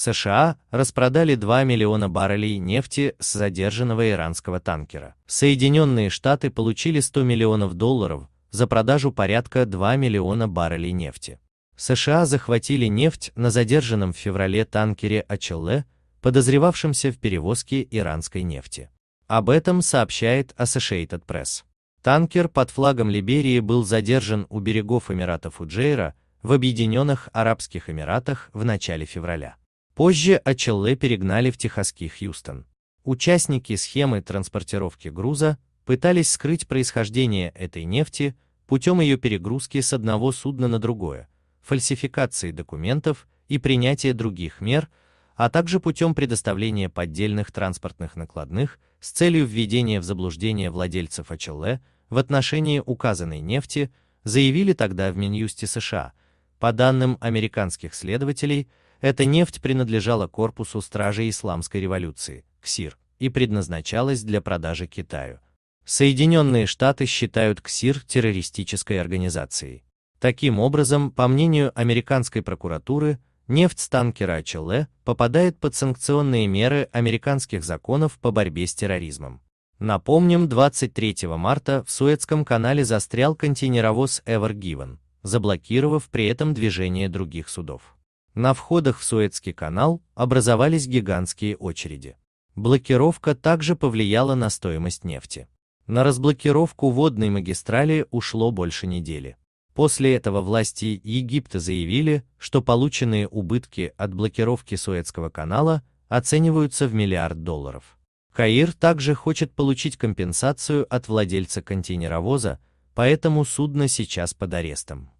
США распродали 2 миллиона баррелей нефти с задержанного иранского танкера. Соединенные Штаты получили 100 миллионов долларов за продажу порядка 2 миллиона баррелей нефти. США захватили нефть на задержанном в феврале танкере Ачелле, подозревавшемся в перевозке иранской нефти. Об этом сообщает Associated Press. Танкер под флагом Либерии был задержан у берегов Эмиратов Фуджейра в Объединенных Арабских Эмиратах в начале февраля. Позже Ачелле перегнали в техасский Хьюстон. Участники схемы транспортировки груза пытались скрыть происхождение этой нефти путем ее перегрузки с одного судна на другое, фальсификации документов и принятия других мер, а также путем предоставления поддельных транспортных накладных с целью введения в заблуждение владельцев Ачелле в отношении указанной нефти, заявили тогда в Минюсте США. По данным американских следователей, эта нефть принадлежала корпусу стражей исламской революции, КСИР, и предназначалась для продажи Китаю. Соединенные Штаты считают КСИР террористической организацией. Таким образом, по мнению американской прокуратуры, нефть с танкера ЧЛ попадает под санкционные меры американских законов по борьбе с терроризмом. Напомним, 23 марта в Суэцком канале застрял контейнеровоз Ever Given, заблокировав при этом движение других судов. На входах в Суэцкий канал образовались гигантские очереди. Блокировка также повлияла на стоимость нефти. На разблокировку водной магистрали ушло больше недели. После этого власти Египта заявили, что полученные убытки от блокировки Суэцкого канала оцениваются в миллиард долларов. Каир также хочет получить компенсацию от владельца контейнеровоза, поэтому судно сейчас под арестом.